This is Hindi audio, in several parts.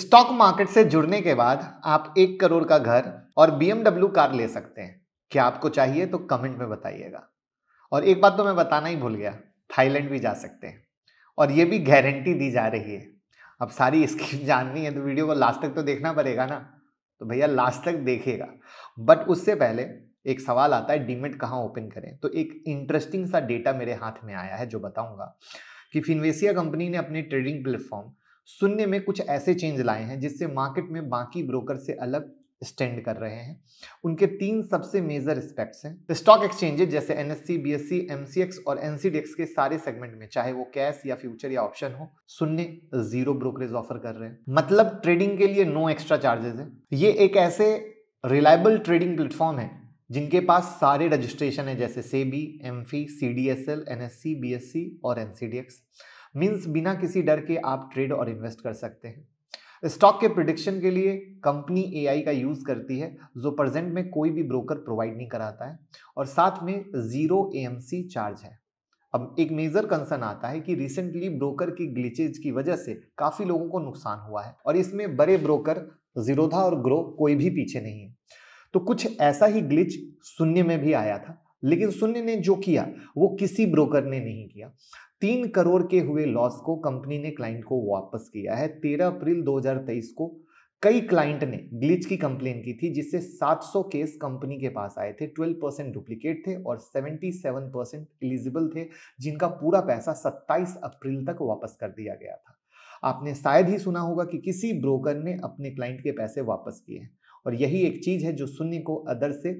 स्टॉक मार्केट से जुड़ने के बाद आप एक करोड़ का घर और बीएमडब्ल्यू कार ले सकते हैं क्या आपको चाहिए तो कमेंट में बताइएगा और एक बात तो मैं बताना ही भूल गया थाईलैंड भी जा सकते हैं और ये भी गारंटी दी जा रही है अब सारी स्कीम जाननी है तो वीडियो को लास्ट तक तो देखना पड़ेगा ना तो भैया लास्ट तक देखेगा बट उससे पहले एक सवाल आता है डीमेट कहाँ ओपन करें तो एक इंटरेस्टिंग सा डेटा मेरे हाथ में आया है जो बताऊंगा कि फिनवेसिया कंपनी ने अपने ट्रेडिंग प्लेटफॉर्म सुनने में कुछ ऐसे चेंज लाए हैं जिससे मार्केट में बाकी ब्रोकर से अलग स्टैंड कर रहे हैं उनके तीन सबसे मेजर स्पेक्ट्स हैं स्टॉक एक्सचेंजेस जैसे एन एस सी और एन के सारे सेगमेंट में चाहे वो कैश या फ्यूचर या ऑप्शन हो शून्य जीरो ब्रोकरेज ऑफर कर रहे हैं मतलब ट्रेडिंग के लिए नो एक्स्ट्रा चार्जेस है ये एक ऐसे रिलायबल ट्रेडिंग प्लेटफॉर्म है जिनके पास सारे रजिस्ट्रेशन है जैसे SEBI AMFI C D S L N S C B S C और N C D X means बिना किसी डर के आप ट्रेड और इन्वेस्ट कर सकते हैं स्टॉक के प्रिडिक्शन के लिए कंपनी एआई का यूज़ करती है जो प्रेजेंट में कोई भी ब्रोकर प्रोवाइड नहीं कराता है और साथ में ज़ीरो एएमसी चार्ज है अब एक मेजर कंसर्न आता है कि रिसेंटली ब्रोकर की ग्लिचेज की वजह से काफ़ी लोगों को नुकसान हुआ है और इसमें बड़े ब्रोकर जीरोधा और ग्रो कोई भी पीछे नहीं है तो कुछ ऐसा ही ग्लिच शून्य में भी आया था लेकिन शून्य ने जो किया वो किसी ब्रोकर ने नहीं किया तीन करोड़ के हुए लॉस को कंपनी ने क्लाइंट को वापस किया है तेरह अप्रैल 2023 को कई क्लाइंट ने ग्लिच की कंप्लेन की थी जिससे 700 केस कंपनी के पास आए थे 12 परसेंट डुप्लीकेट थे और 77 परसेंट एलिजिबल थे जिनका पूरा पैसा 27 अप्रैल तक वापस कर दिया गया था आपने शायद ही सुना होगा कि किसी ब्रोकर ने अपने क्लाइंट के पैसे वापस किए हैं और यही एक चीज़ है जो शून्य को अदर से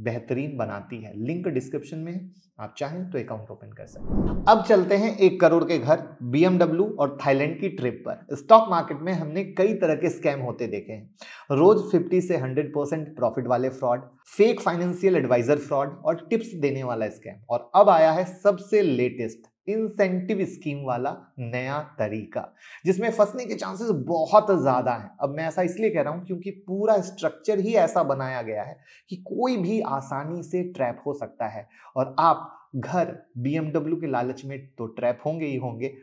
बेहतरीन बनाती है लिंक डिस्क्रिप्शन में आप चाहें तो अकाउंट ओपन कर सकते अब चलते हैं एक करोड़ के घर बीएमडब्ल्यू और थाईलैंड की ट्रिप पर स्टॉक मार्केट में हमने कई तरह के स्कैम होते देखे हैं रोज 50 से 100 परसेंट प्रॉफिट वाले fraud fake financial adviser fraud और टिप्स देने वाला स्कैम और अब आया है सबसे लेटेस्ट इंसेंटिव स्कीम वाला नया तरीका जिसमें फंसने के चांसेस बहुत ज़्यादा हैं अब मैं ऐसा इसलिए कह रहा हूं क्योंकि पूरा स्ट्रक्चर ही ऐसा बनाया गया है कि कोई भी आसानी से ट्रैप हो सकता है और आप घर बी के लालच में तो ट्रैप होंगे ही होंगे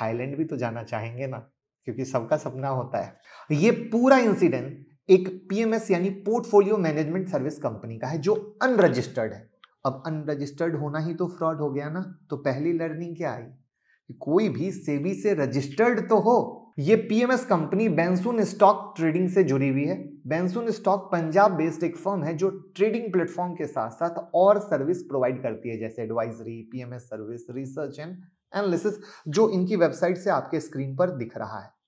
थाईलैंड भी तो जाना चाहेंगे ना क्योंकि सबका सपना होता है ये पूरा इंसिडेंट एक पीएमएस यानी पोर्टफोलियो मैनेजमेंट सर्विस कंपनी का है जो अनरजिस्टर्ड है अब अनरजिस्टर्ड होना ही तो फ्रॉड हो गया ना तो पहली लर्निंग क्या आई कि कोई भी सेबी से रजिस्टर्ड तो हो ये पीएमएस कंपनी बैंसून स्टॉक ट्रेडिंग से जुड़ी हुई है बैंसून स्टॉक पंजाब बेस्ड एक फर्म है जो ट्रेडिंग प्लेटफॉर्म के साथ साथ और सर्विस प्रोवाइड करती है जैसे advisory PMS service research and analysis जो इनकी वेबसाइट से आपके स्क्रीन पर दिख रहा है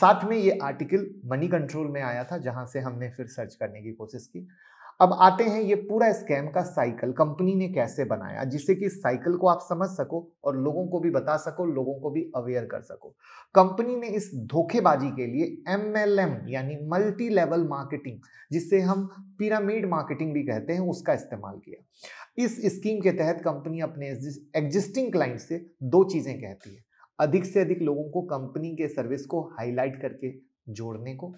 साथ में ये आर्टिकल मनी कंट्रोल में आया था जहां से हमने फिर सर्च करने की कोशिश की अब आते हैं ये पूरा स्कैम का साइकिल कंपनी ने कैसे बनाया जिससे कि साइकिल को आप समझ सको और लोगों को भी बता सको लोगों को भी अवेयर कर सको कंपनी ने इस धोखेबाजी के लिए एम यानी मल्टी लेवल मार्केटिंग जिससे हम पिरामिड मार्केटिंग भी कहते हैं उसका इस्तेमाल किया इस स्कीम के तहत कंपनी अपने एग्जिस्टिंग क्लाइंट से दो चीज़ें कहती है अधिक से अधिक लोगों को कंपनी के सर्विस को हाईलाइट करके जोड़ने को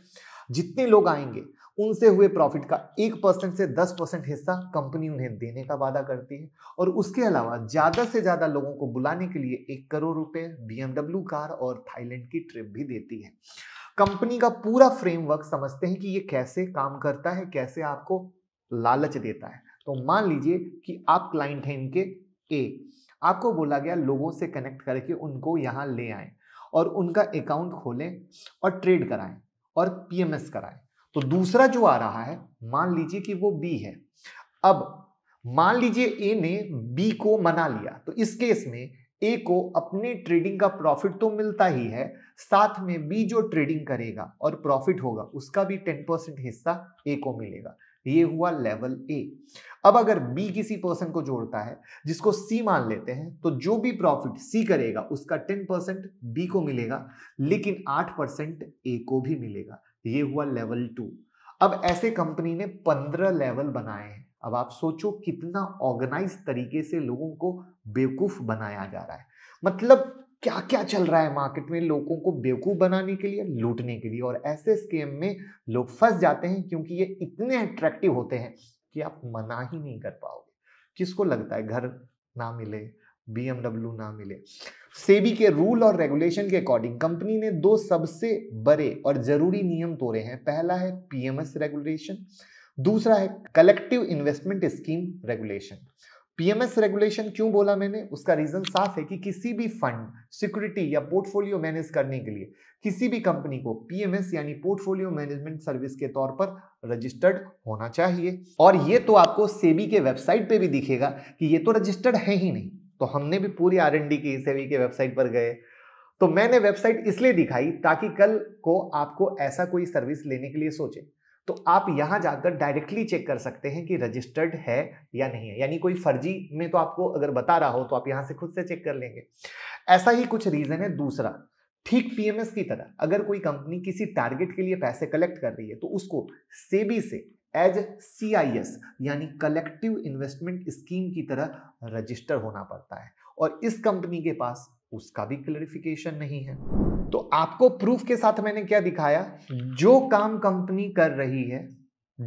जितने लोग आएंगे उनसे हुए प्रॉफिट का एक परसेंट से दस परसेंट हिस्सा कंपनी उन्हें देने का वादा करती है और उसके अलावा ज़्यादा से ज़्यादा लोगों को बुलाने के लिए एक करोड़ रुपए बीएमडब्ल्यू कार और थाईलैंड की ट्रिप भी देती है कंपनी का पूरा फ्रेमवर्क समझते हैं कि ये कैसे काम करता है कैसे आपको लालच देता है तो मान लीजिए कि आप क्लाइंट हैं इनके ए आपको बोला गया लोगों से कनेक्ट करके उनको यहाँ ले आए और उनका अकाउंट खोलें और ट्रेड कराएं और पीएमएस कराएं तो दूसरा जो आ रहा है मान लीजिए कि वो बी है अब मान लीजिए ए ने बी को मना लिया तो इस केस में ए को अपने ट्रेडिंग का प्रॉफिट तो मिलता ही है साथ में बी जो ट्रेडिंग करेगा और प्रॉफिट होगा उसका भी टेन परसेंट हिस्सा ए को मिलेगा ये हुआ लेवल ए अब अगर बी किसी पर्सन को जोड़ता है जिसको सी मान लेते हैं तो जो भी प्रॉफिट सी करेगा उसका टेन परसेंट बी को मिलेगा लेकिन आठ परसेंट ए को भी मिलेगा ये हुआ लेवल टू अब ऐसे कंपनी ने पंद्रह लेवल बनाए हैं अब आप सोचो कितना ऑर्गेनाइज तरीके से लोगों को बेवकूफ बनाया जा रहा है मतलब क्या क्या चल रहा है मार्केट में लोगों को बेवकूफ़ बनाने के लिए लूटने के लिए और ऐसे स्कीम में लोग फंस जाते हैं क्योंकि ये इतने अट्रैक्टिव होते हैं कि आप मना ही नहीं कर पाओगे किसको लगता है घर ना मिले बी ना मिले सेबी के रूल और रेगुलेशन के अकॉर्डिंग कंपनी ने दो सबसे बड़े और जरूरी नियम तोड़े हैं पहला है पीएमएस रेगुलेशन दूसरा है collective investment scheme regulation PMS regulation क्यों बोला मैंने उसका रीजन साफ है कि किसी भी फंड सिक्योरिटी या पोर्टफोलियो मैनेज करने के लिए किसी भी कंपनी को पीएमएस यानी पोर्टफोलियो मैनेजमेंट सर्विस के तौर पर रजिस्टर्ड होना चाहिए और ये तो आपको सेबी के वेबसाइट पे भी दिखेगा कि ये तो रजिस्टर्ड है ही नहीं तो हमने भी पूरी आर की सेबी के वेबसाइट पर गए तो मैंने वेबसाइट इसलिए दिखाई ताकि कल को आपको ऐसा कोई सर्विस लेने के लिए सोचे तो आप यहां जाकर डायरेक्टली चेक कर सकते हैं कि रजिस्टर्ड है या नहीं है यानी कोई फर्जी में तो आपको अगर बता रहा हो तो आप यहां से खुद से चेक कर लेंगे ऐसा ही कुछ रीज़न है दूसरा ठीक पीएमएस की तरह अगर कोई कंपनी किसी टारगेट के लिए पैसे कलेक्ट कर रही है तो उसको सेबी से एज सी आई एस यानी कलेक्टिव इन्वेस्टमेंट स्कीम की तरह रजिस्टर होना पड़ता है और इस कंपनी के पास उसका भी क्लरिफिकेशन नहीं है तो आपको प्रूफ के साथ मैंने क्या दिखाया जो काम कंपनी कर रही है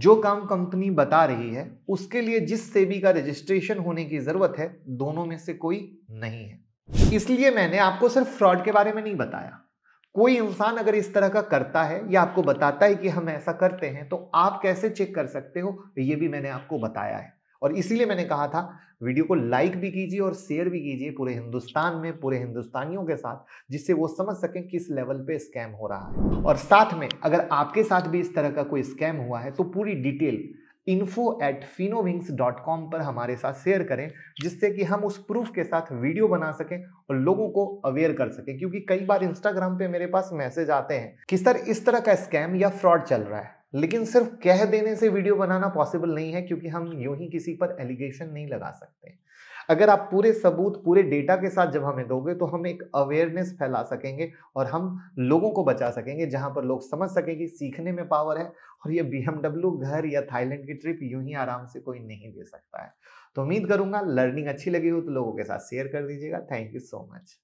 जो काम कंपनी बता रही है उसके लिए जिस सेबी का रजिस्ट्रेशन होने की जरूरत है दोनों में से कोई नहीं है इसलिए मैंने आपको सिर्फ फ्रॉड के बारे में नहीं बताया कोई इंसान अगर इस तरह का करता है या आपको बताता है कि हम ऐसा करते हैं तो आप कैसे चेक कर सकते हो ये भी मैंने आपको बताया है और इसीलिए मैंने कहा था वीडियो को लाइक भी कीजिए और शेयर भी कीजिए पूरे हिंदुस्तान में पूरे हिंदुस्तानियों के साथ जिससे वो समझ सकें किस लेवल पे स्कैम हो रहा है और साथ में अगर आपके साथ भी इस तरह का कोई स्कैम हुआ है तो पूरी detail info at Finowings dot com पर हमारे साथ शेयर करें जिससे कि हम उस प्रूफ के साथ वीडियो बना सकें और लोगों को अवेयर कर सकें क्योंकि कई बार इंस्टाग्राम पे मेरे पास मैसेज आते हैं कि सर इस तरह का स्कैम या फ्रॉड चल रहा है लेकिन सिर्फ कह देने से वीडियो बनाना पॉसिबल नहीं है क्योंकि हम यूं ही किसी पर एलिगेशन नहीं लगा सकते अगर आप पूरे सबूत पूरे डेटा के साथ जब हमें दोगे तो हम एक अवेयरनेस फैला सकेंगे और हम लोगों को बचा सकेंगे जहां पर लोग समझ सकेंगे सीखने में पावर है और ये बी घर या थाईलैंड की ट्रिप यूं ही आराम से कोई नहीं दे सकता है तो उम्मीद करूंगा लर्निंग अच्छी लगी हो तो लोगों के साथ शेयर कर दीजिएगा थैंक यू सो मच